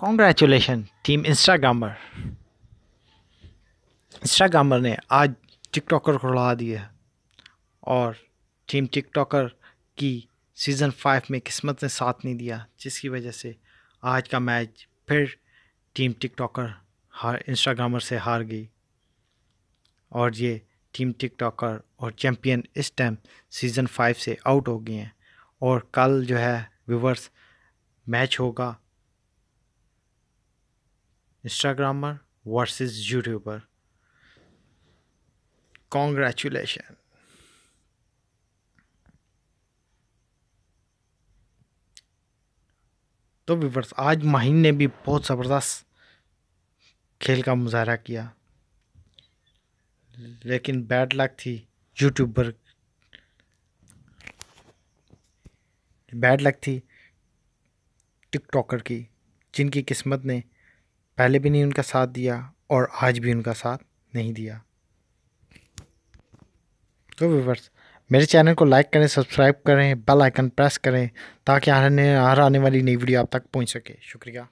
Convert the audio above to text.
congratulation team Instagrammer Instagrammer ने आज TikToker को लड़ा दिया और टीम टिकटॉकर की सीज़न फाइव में किस्मत ने साथ नहीं दिया जिसकी वजह से आज का मैच फिर टीम टिकटॉकर हार इंस्टाग्रामर से हार गई और ये टीम टिकटॉकर और चैम्पियन इस टाइम सीज़न फाइव से आउट हो गए हैं और कल जो है व्यूवर्स मैच होगा इंस्टाग्रामर वर्सेस यूट्यूबर कॉन्ग्रेचुलेशन तो विवर्स आज माहिन ने भी बहुत ज़बरदस्त खेल का मुजाहरा किया लेकिन बैड लक थी यूट्यूबर बैड लक थी टिकटॉकर की जिनकी किस्मत ने पहले भी नहीं उनका साथ दिया और आज भी उनका साथ नहीं दिया तो व्यूवर्स मेरे चैनल को लाइक करें सब्सक्राइब करें बेल आइकन प्रेस करें ताकि हर आने वाली नई वीडियो आप तक पहुंच सके शुक्रिया